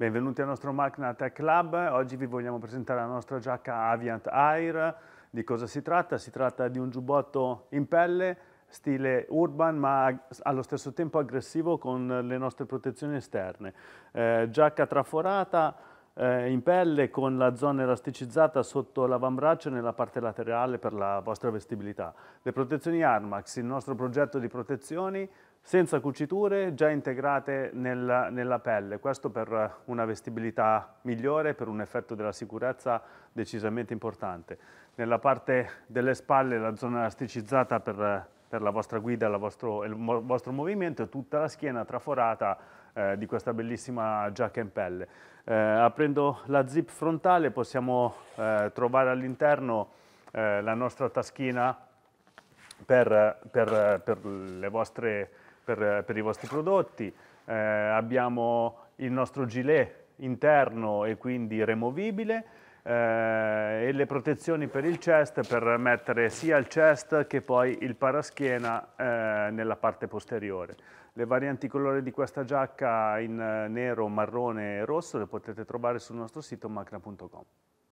Benvenuti al nostro Macna Tech Club. oggi vi vogliamo presentare la nostra giacca Aviant Air. Di cosa si tratta? Si tratta di un giubbotto in pelle, stile urban ma allo stesso tempo aggressivo con le nostre protezioni esterne. Eh, giacca traforata eh, in pelle con la zona elasticizzata sotto l'avambraccio e nella parte laterale per la vostra vestibilità. Le protezioni Armax, il nostro progetto di protezioni, senza cuciture, già integrate nel, nella pelle. Questo per una vestibilità migliore, per un effetto della sicurezza decisamente importante. Nella parte delle spalle, la zona elasticizzata per, per la vostra guida e il vostro movimento, e tutta la schiena traforata eh, di questa bellissima giacca in pelle. Eh, aprendo la zip frontale possiamo eh, trovare all'interno eh, la nostra taschina per, per, per le vostre per, per i vostri prodotti, eh, abbiamo il nostro gilet interno e quindi removibile eh, e le protezioni per il chest per mettere sia il chest che poi il paraschiena eh, nella parte posteriore. Le varianti colore di questa giacca in eh, nero, marrone e rosso le potete trovare sul nostro sito macra.com.